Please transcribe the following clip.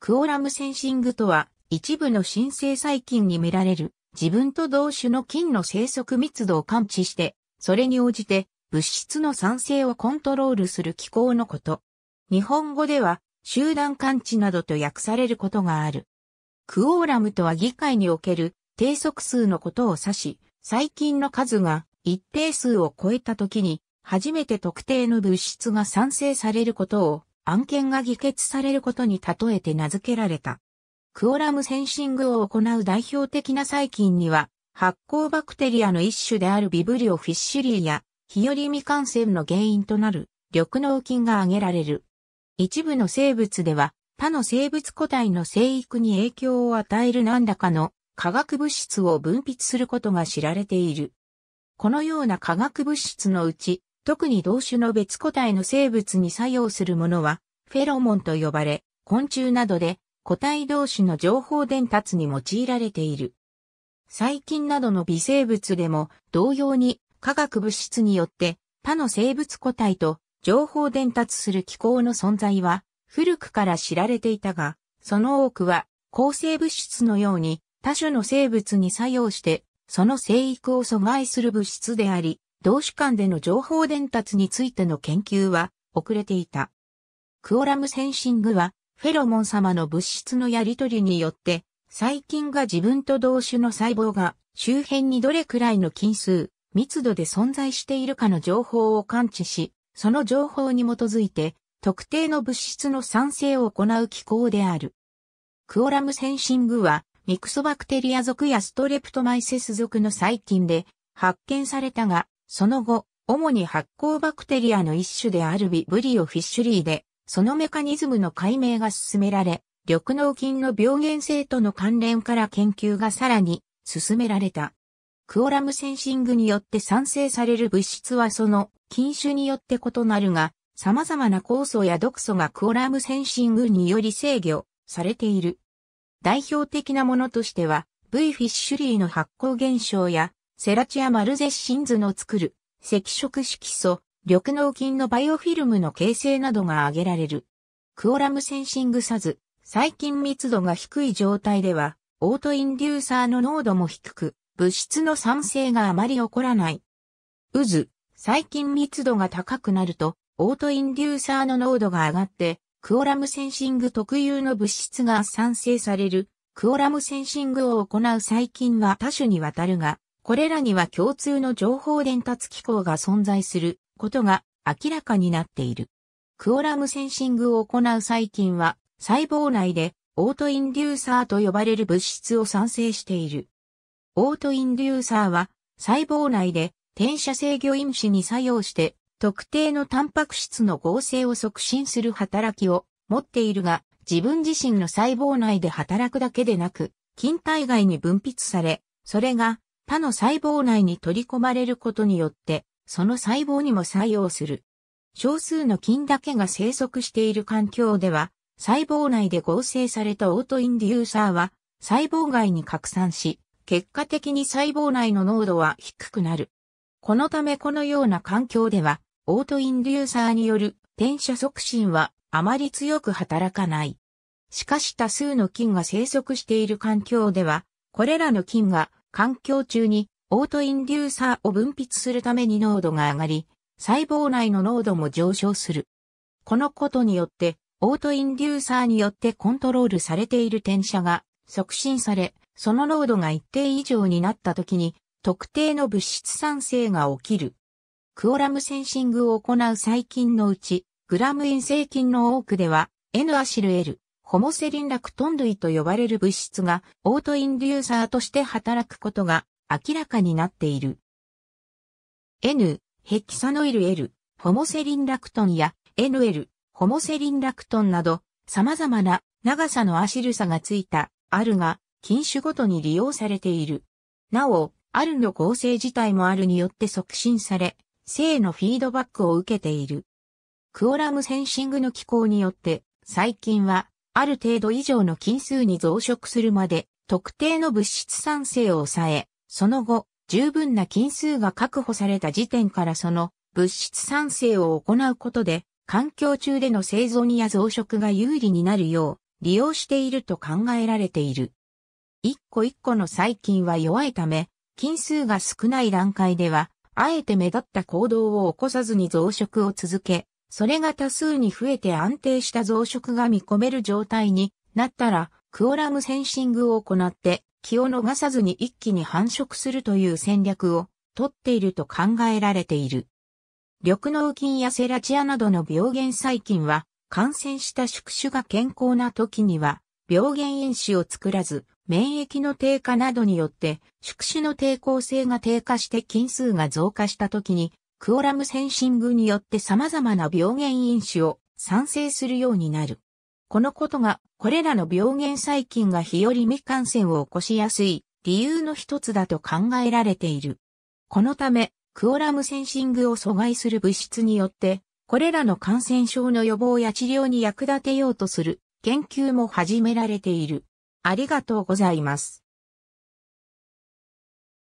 クオラムセンシングとは、一部の新生細菌に見られる、自分と同種の菌の生息密度を感知して、それに応じて、物質の酸性をコントロールする機構のこと。日本語では、集団感知などと訳されることがある。クオーラムとは議会における定速数のことを指し、細菌の数が一定数を超えた時に、初めて特定の物質が産生されることを案件が議決されることに例えて名付けられた。クオラムセンシングを行う代表的な細菌には、発酵バクテリアの一種であるビブリオフィッシュリーや、日和未感染の原因となる緑膿菌が挙げられる。一部の生物では、他の生物個体の生育に影響を与える何らかの化学物質を分泌することが知られている。このような化学物質のうち、特に同種の別個体の生物に作用するものは、フェロモンと呼ばれ、昆虫などで個体同士の情報伝達に用いられている。細菌などの微生物でも同様に化学物質によって他の生物個体と情報伝達する機構の存在は古くから知られていたが、その多くは抗生物質のように他種の生物に作用してその生育を阻害する物質であり、同種間での情報伝達についての研究は遅れていた。クオラムセンシングは、フェロモン様の物質のやり取りによって、細菌が自分と同種の細胞が周辺にどれくらいの菌数、密度で存在しているかの情報を感知し、その情報に基づいて、特定の物質の産生を行う機構である。クオラムセンシングは、ミクソバクテリア属やストレプトマイセス属の細菌で発見されたが、その後、主に発酵バクテリアの一種であるビブリオフィッシュリーで、そのメカニズムの解明が進められ、緑脳菌の病原性との関連から研究がさらに進められた。クオラムセンシングによって産生される物質はその菌種によって異なるが、様々な酵素や毒素がクオラムセンシングにより制御されている。代表的なものとしては、V フィッシュリーの発酵現象やセラチアマルゼッシンズの作る赤色色素、緑脳菌のバイオフィルムの形成などが挙げられる。クオラムセンシングサズ、細菌密度が低い状態では、オートインデューサーの濃度も低く、物質の酸性があまり起こらない。渦、細菌密度が高くなると、オートインデューサーの濃度が上がって、クオラムセンシング特有の物質が酸性される。クオラムセンシングを行う細菌は多種にわたるが、これらには共通の情報伝達機構が存在することが明らかになっている。クオラムセンシングを行う細菌は細胞内でオートインデューサーと呼ばれる物質を産生している。オートインデューサーは細胞内で転写制御因子に作用して特定のタンパク質の合成を促進する働きを持っているが自分自身の細胞内で働くだけでなく、菌体外に分泌され、それが他の細胞内に取り込まれることによって、その細胞にも作用する。少数の菌だけが生息している環境では、細胞内で合成されたオートインデューサーは、細胞外に拡散し、結果的に細胞内の濃度は低くなる。このためこのような環境では、オートインデューサーによる転写促進はあまり強く働かない。しかし多数の菌が生息している環境では、これらの菌が環境中にオートインデューサーを分泌するために濃度が上がり、細胞内の濃度も上昇する。このことによって、オートインデューサーによってコントロールされている転写が促進され、その濃度が一定以上になった時に、特定の物質酸性が起きる。クオラムセンシングを行う細菌のうち、グラムイン性菌の多くでは、N アシル L、ホモセリンラクトン類と呼ばれる物質がオートインデューサーとして働くことが明らかになっている。N、ヘキサノイル L、ホモセリンラクトンや NL、ホモセリンラクトンなど様々な長さのアシル差がついたあるが菌種ごとに利用されている。なお、あるの合成自体もあるによって促進され、性のフィードバックを受けている。クオラムセンシングの機構によって、最近はある程度以上の菌数に増殖するまで、特定の物質酸性を抑え、その後、十分な菌数が確保された時点からその物質酸性を行うことで、環境中での生存や増殖が有利になるよう利用していると考えられている。一個一個の細菌は弱いため、菌数が少ない段階では、あえて目立った行動を起こさずに増殖を続け、それが多数に増えて安定した増殖が見込める状態になったら、クオラムセンシングを行って気を逃さずに一気に繁殖するという戦略を取っていると考えられている。緑脳菌やセラチアなどの病原細菌は、感染した宿主が健康な時には、病原因子を作らず、免疫の低下などによって、宿主の抵抗性が低下して菌数が増加した時に、クオラムセンシングによって様々な病原因子を産生するようになる。このことが、これらの病原細菌が日和未感染を起こしやすい理由の一つだと考えられている。このため、クオラムセンシングを阻害する物質によって、これらの感染症の予防や治療に役立てようとする研究も始められている。ありがとうございます。